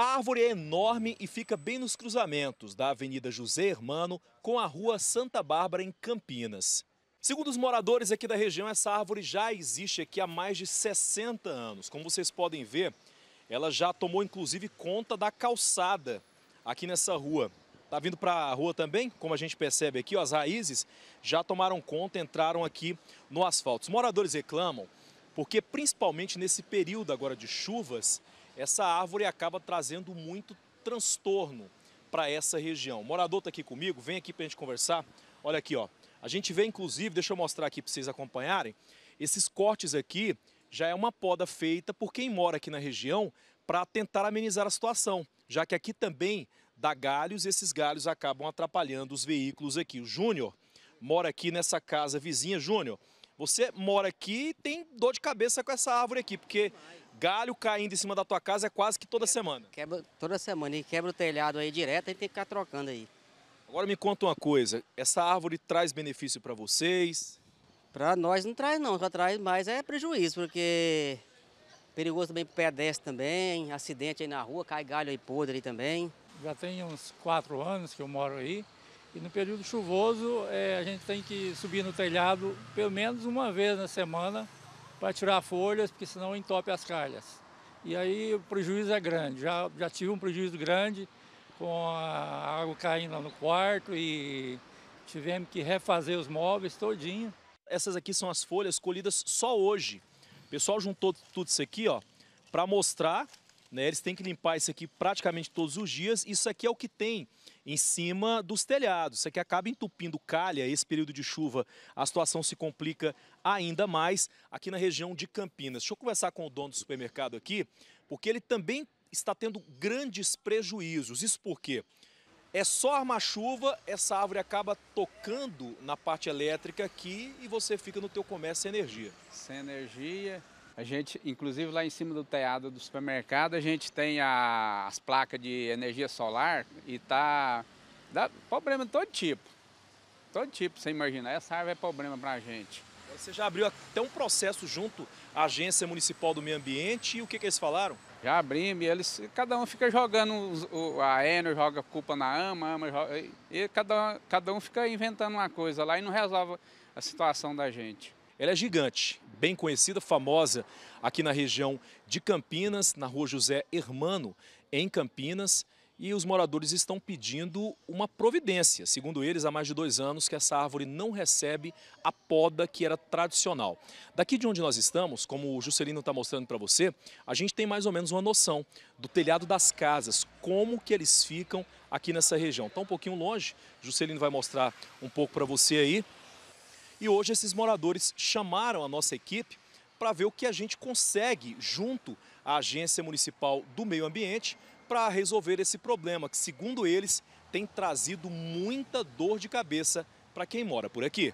A árvore é enorme e fica bem nos cruzamentos da Avenida José Hermano com a Rua Santa Bárbara, em Campinas. Segundo os moradores aqui da região, essa árvore já existe aqui há mais de 60 anos. Como vocês podem ver, ela já tomou inclusive conta da calçada aqui nessa rua. Tá vindo para a rua também, como a gente percebe aqui, ó, as raízes já tomaram conta, entraram aqui no asfalto. Os moradores reclamam porque, principalmente nesse período agora de chuvas, essa árvore acaba trazendo muito transtorno para essa região. O morador está aqui comigo, vem aqui para a gente conversar. Olha aqui, ó. A gente vê, inclusive, deixa eu mostrar aqui para vocês acompanharem, esses cortes aqui já é uma poda feita por quem mora aqui na região para tentar amenizar a situação, já que aqui também dá galhos e esses galhos acabam atrapalhando os veículos aqui. O Júnior mora aqui nessa casa vizinha. Júnior, você mora aqui e tem dor de cabeça com essa árvore aqui, porque galho caindo em cima da tua casa é quase que toda semana. Quebra toda semana e quebra o telhado aí direto, a gente tem que ficar trocando aí. Agora me conta uma coisa, essa árvore traz benefício para vocês? Para nós não traz não, só traz mais é prejuízo, porque perigoso também para pedestre também, acidente aí na rua, cai galho aí podre aí também. Já tem uns quatro anos que eu moro aí e no período chuvoso é, a gente tem que subir no telhado pelo menos uma vez na semana para tirar folhas, porque senão entope as calhas. E aí o prejuízo é grande. Já, já tive um prejuízo grande com a água caindo lá no quarto e tivemos que refazer os móveis todinho. Essas aqui são as folhas colhidas só hoje. O pessoal juntou tudo isso aqui, ó, para mostrar né? Eles têm que limpar isso aqui praticamente todos os dias. Isso aqui é o que tem em cima dos telhados. Isso aqui acaba entupindo calha. Esse período de chuva, a situação se complica ainda mais aqui na região de Campinas. Deixa eu conversar com o dono do supermercado aqui, porque ele também está tendo grandes prejuízos. Isso por quê? É só armar chuva essa árvore acaba tocando na parte elétrica aqui e você fica no teu comércio sem energia. Sem energia, a gente, inclusive lá em cima do telhado do supermercado, a gente tem a, as placas de energia solar e tá dá problema de todo tipo. Todo tipo, você imaginar. Essa árvore é problema para a gente. Você já abriu até um processo junto à Agência Municipal do Meio Ambiente e o que, que eles falaram? Já abrimos e eles, cada um fica jogando, o, a Enel joga culpa na AMA, AMA joga, e cada, cada um fica inventando uma coisa lá e não resolve a situação da gente. Ela é gigante, bem conhecida, famosa aqui na região de Campinas, na rua José Hermano, em Campinas. E os moradores estão pedindo uma providência. Segundo eles, há mais de dois anos que essa árvore não recebe a poda que era tradicional. Daqui de onde nós estamos, como o Juscelino está mostrando para você, a gente tem mais ou menos uma noção do telhado das casas, como que eles ficam aqui nessa região. Está um pouquinho longe, Juscelino vai mostrar um pouco para você aí. E hoje esses moradores chamaram a nossa equipe para ver o que a gente consegue junto à Agência Municipal do Meio Ambiente para resolver esse problema que, segundo eles, tem trazido muita dor de cabeça para quem mora por aqui.